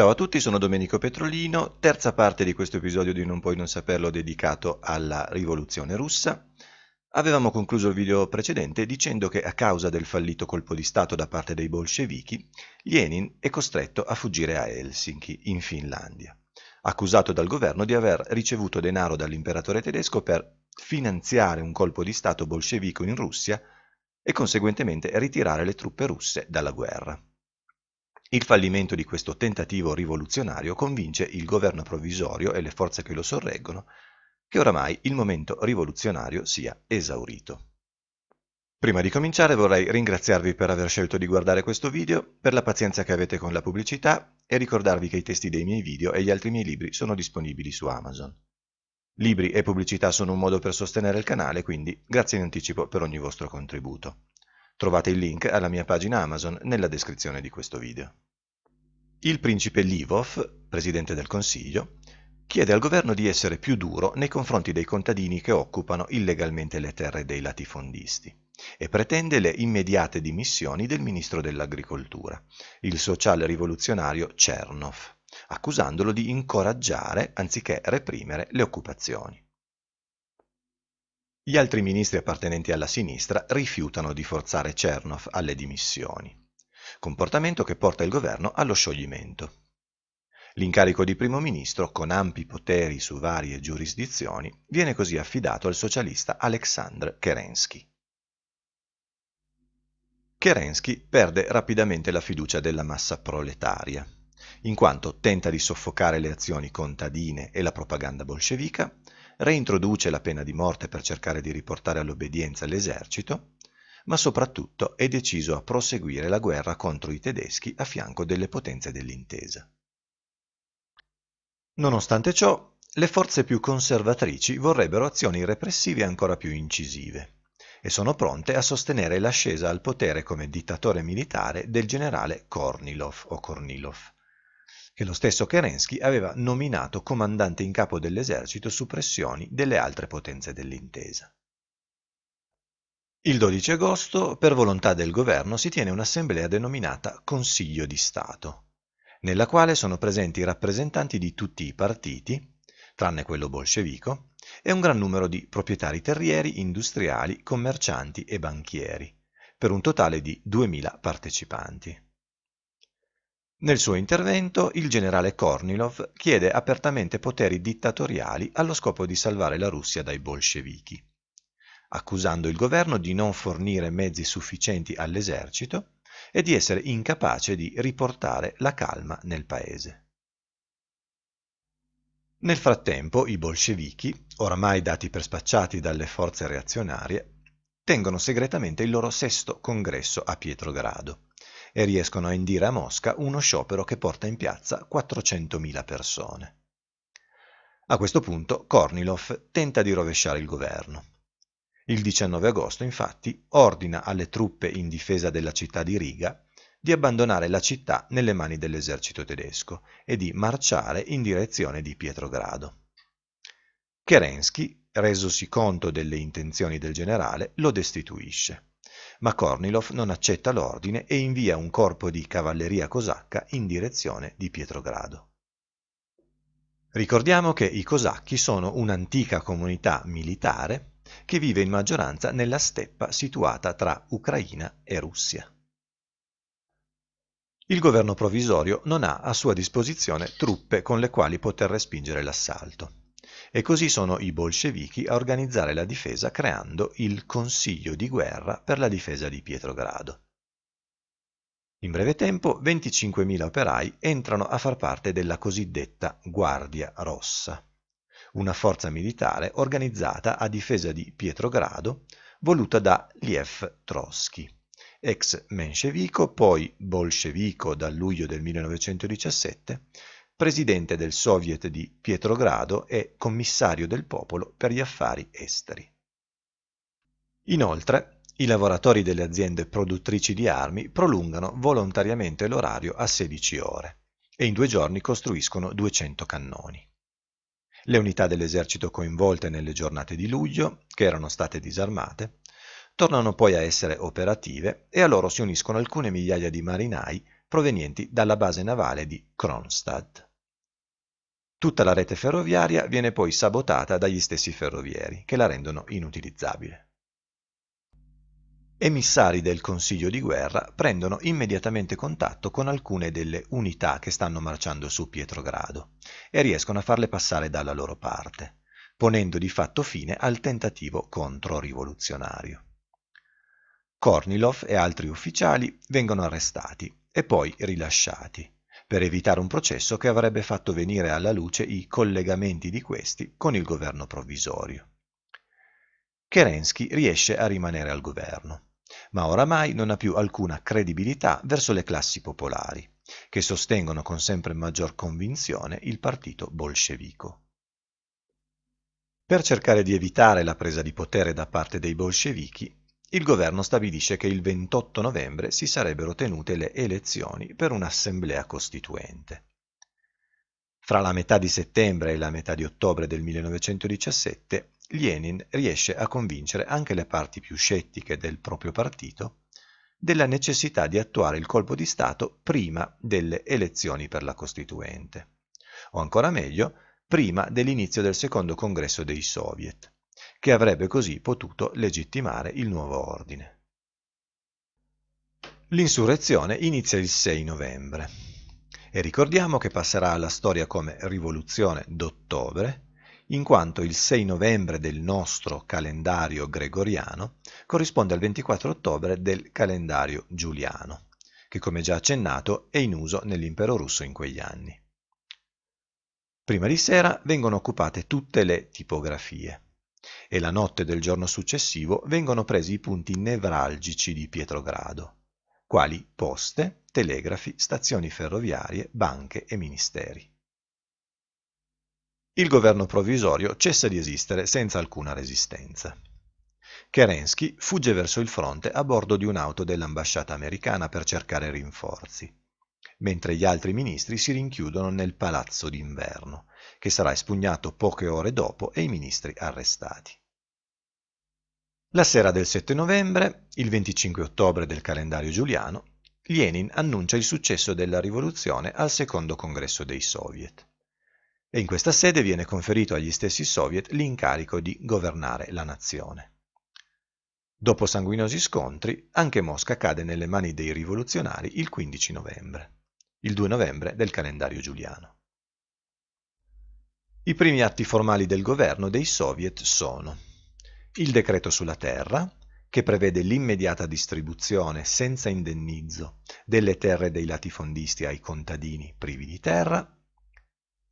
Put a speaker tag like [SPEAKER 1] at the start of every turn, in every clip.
[SPEAKER 1] Ciao a tutti, sono Domenico Petrolino, terza parte di questo episodio di Non puoi non saperlo dedicato alla rivoluzione russa. Avevamo concluso il video precedente dicendo che a causa del fallito colpo di Stato da parte dei bolscevichi, Lenin è costretto a fuggire a Helsinki, in Finlandia, accusato dal governo di aver ricevuto denaro dall'imperatore tedesco per finanziare un colpo di Stato bolscevico in Russia e conseguentemente ritirare le truppe russe dalla guerra. Il fallimento di questo tentativo rivoluzionario convince il governo provvisorio e le forze che lo sorreggono che oramai il momento rivoluzionario sia esaurito. Prima di cominciare vorrei ringraziarvi per aver scelto di guardare questo video, per la pazienza che avete con la pubblicità e ricordarvi che i testi dei miei video e gli altri miei libri sono disponibili su Amazon. Libri e pubblicità sono un modo per sostenere il canale, quindi grazie in anticipo per ogni vostro contributo. Trovate il link alla mia pagina Amazon nella descrizione di questo video. Il principe Livov, presidente del Consiglio, chiede al governo di essere più duro nei confronti dei contadini che occupano illegalmente le terre dei latifondisti e pretende le immediate dimissioni del ministro dell'agricoltura, il social rivoluzionario Chernov, accusandolo di incoraggiare anziché reprimere le occupazioni. Gli altri ministri appartenenti alla sinistra rifiutano di forzare Chernov alle dimissioni, comportamento che porta il governo allo scioglimento. L'incarico di primo ministro, con ampi poteri su varie giurisdizioni, viene così affidato al socialista Aleksandr Kerensky. Kerensky perde rapidamente la fiducia della massa proletaria, in quanto tenta di soffocare le azioni contadine e la propaganda bolscevica, reintroduce la pena di morte per cercare di riportare all'obbedienza l'esercito, ma soprattutto è deciso a proseguire la guerra contro i tedeschi a fianco delle potenze dell'intesa. Nonostante ciò, le forze più conservatrici vorrebbero azioni repressive ancora più incisive e sono pronte a sostenere l'ascesa al potere come dittatore militare del generale Kornilov o Kornilov, che lo stesso Kerensky aveva nominato comandante in capo dell'esercito su pressioni delle altre potenze dell'intesa. Il 12 agosto, per volontà del governo, si tiene un'assemblea denominata Consiglio di Stato, nella quale sono presenti rappresentanti di tutti i partiti, tranne quello bolscevico, e un gran numero di proprietari terrieri, industriali, commercianti e banchieri, per un totale di 2.000 partecipanti. Nel suo intervento il generale Kornilov chiede apertamente poteri dittatoriali allo scopo di salvare la Russia dai bolscevichi. Accusando il governo di non fornire mezzi sufficienti all'esercito e di essere incapace di riportare la calma nel paese. Nel frattempo i bolscevichi, oramai dati per spacciati dalle forze reazionarie, tengono segretamente il loro sesto congresso a Pietrogrado e riescono a indire a Mosca uno sciopero che porta in piazza 400.000 persone. A questo punto Kornilov tenta di rovesciare il governo. Il 19 agosto, infatti, ordina alle truppe in difesa della città di Riga di abbandonare la città nelle mani dell'esercito tedesco e di marciare in direzione di Pietrogrado. Kerensky, resosi conto delle intenzioni del generale, lo destituisce ma Kornilov non accetta l'ordine e invia un corpo di cavalleria cosacca in direzione di Pietrogrado. Ricordiamo che i cosacchi sono un'antica comunità militare che vive in maggioranza nella steppa situata tra Ucraina e Russia. Il governo provvisorio non ha a sua disposizione truppe con le quali poter respingere l'assalto e così sono i bolscevichi a organizzare la difesa creando il Consiglio di guerra per la difesa di Pietrogrado. In breve tempo 25.000 operai entrano a far parte della cosiddetta Guardia Rossa, una forza militare organizzata a difesa di Pietrogrado voluta da Liev Trotsky, ex menscevico, poi bolscevico dal luglio del 1917, presidente del Soviet di Pietrogrado e commissario del popolo per gli affari esteri. Inoltre, i lavoratori delle aziende produttrici di armi prolungano volontariamente l'orario a 16 ore e in due giorni costruiscono 200 cannoni. Le unità dell'esercito coinvolte nelle giornate di luglio, che erano state disarmate, tornano poi a essere operative e a loro si uniscono alcune migliaia di marinai provenienti dalla base navale di Kronstadt. Tutta la rete ferroviaria viene poi sabotata dagli stessi ferrovieri, che la rendono inutilizzabile. Emissari del Consiglio di guerra prendono immediatamente contatto con alcune delle unità che stanno marciando su Pietrogrado e riescono a farle passare dalla loro parte, ponendo di fatto fine al tentativo controrivoluzionario. Kornilov e altri ufficiali vengono arrestati e poi rilasciati, per evitare un processo che avrebbe fatto venire alla luce i collegamenti di questi con il governo provvisorio. Kerensky riesce a rimanere al governo, ma oramai non ha più alcuna credibilità verso le classi popolari, che sostengono con sempre maggior convinzione il partito bolscevico. Per cercare di evitare la presa di potere da parte dei bolscevichi, il governo stabilisce che il 28 novembre si sarebbero tenute le elezioni per un'assemblea costituente. Fra la metà di settembre e la metà di ottobre del 1917, Lenin riesce a convincere anche le parti più scettiche del proprio partito della necessità di attuare il colpo di Stato prima delle elezioni per la Costituente, o ancora meglio, prima dell'inizio del secondo congresso dei Soviet, che avrebbe così potuto legittimare il nuovo ordine. L'insurrezione inizia il 6 novembre e ricordiamo che passerà alla storia come rivoluzione d'ottobre, in quanto il 6 novembre del nostro calendario gregoriano corrisponde al 24 ottobre del calendario giuliano, che come già accennato è in uso nell'impero russo in quegli anni. Prima di sera vengono occupate tutte le tipografie e la notte del giorno successivo vengono presi i punti nevralgici di Pietrogrado, quali poste, telegrafi, stazioni ferroviarie, banche e ministeri. Il governo provvisorio cessa di esistere senza alcuna resistenza. Kerensky fugge verso il fronte a bordo di un'auto dell'ambasciata americana per cercare rinforzi mentre gli altri ministri si rinchiudono nel palazzo d'inverno, che sarà espugnato poche ore dopo e i ministri arrestati. La sera del 7 novembre, il 25 ottobre del calendario giuliano, Lenin annuncia il successo della rivoluzione al secondo congresso dei soviet e in questa sede viene conferito agli stessi soviet l'incarico di governare la nazione. Dopo sanguinosi scontri, anche Mosca cade nelle mani dei rivoluzionari il 15 novembre il 2 novembre del calendario giuliano. I primi atti formali del governo dei soviet sono il decreto sulla terra, che prevede l'immediata distribuzione senza indennizzo delle terre dei latifondisti ai contadini privi di terra,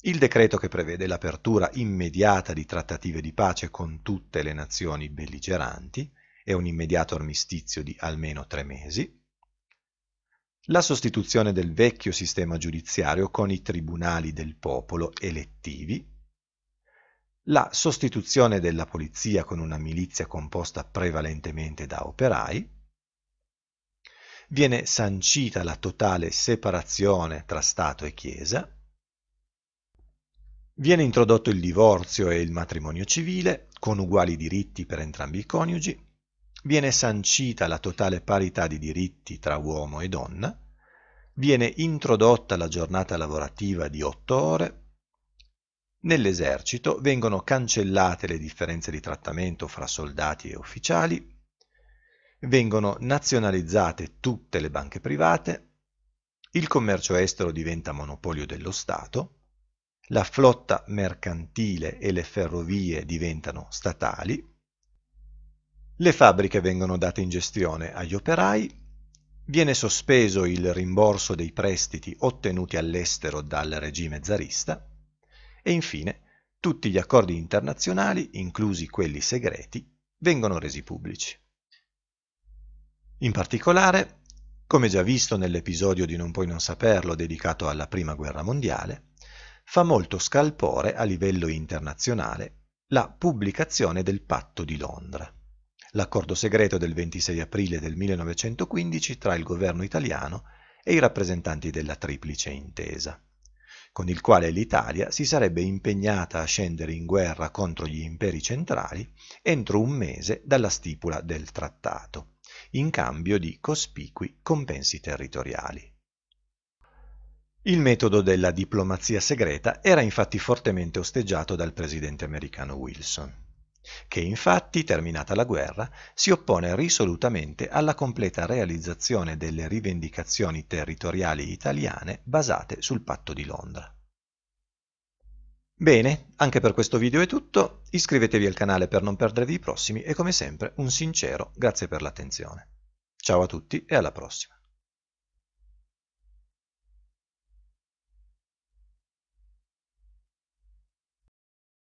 [SPEAKER 1] il decreto che prevede l'apertura immediata di trattative di pace con tutte le nazioni belligeranti e un immediato armistizio di almeno tre mesi, la sostituzione del vecchio sistema giudiziario con i tribunali del popolo elettivi, la sostituzione della polizia con una milizia composta prevalentemente da operai, viene sancita la totale separazione tra Stato e Chiesa, viene introdotto il divorzio e il matrimonio civile con uguali diritti per entrambi i coniugi, viene sancita la totale parità di diritti tra uomo e donna, viene introdotta la giornata lavorativa di otto ore, nell'esercito vengono cancellate le differenze di trattamento fra soldati e ufficiali, vengono nazionalizzate tutte le banche private, il commercio estero diventa monopolio dello Stato, la flotta mercantile e le ferrovie diventano statali, le fabbriche vengono date in gestione agli operai, Viene sospeso il rimborso dei prestiti ottenuti all'estero dal regime zarista e infine tutti gli accordi internazionali, inclusi quelli segreti, vengono resi pubblici. In particolare, come già visto nell'episodio di Non puoi non saperlo dedicato alla Prima Guerra Mondiale, fa molto scalpore a livello internazionale la pubblicazione del Patto di Londra l'accordo segreto del 26 aprile del 1915 tra il governo italiano e i rappresentanti della Triplice Intesa, con il quale l'Italia si sarebbe impegnata a scendere in guerra contro gli imperi centrali entro un mese dalla stipula del trattato, in cambio di cospicui compensi territoriali. Il metodo della diplomazia segreta era infatti fortemente osteggiato dal presidente americano Wilson che infatti, terminata la guerra, si oppone risolutamente alla completa realizzazione delle rivendicazioni territoriali italiane basate sul patto di Londra. Bene, anche per questo video è tutto, iscrivetevi al canale per non perdervi i prossimi e come sempre un sincero grazie per l'attenzione. Ciao a tutti e alla prossima.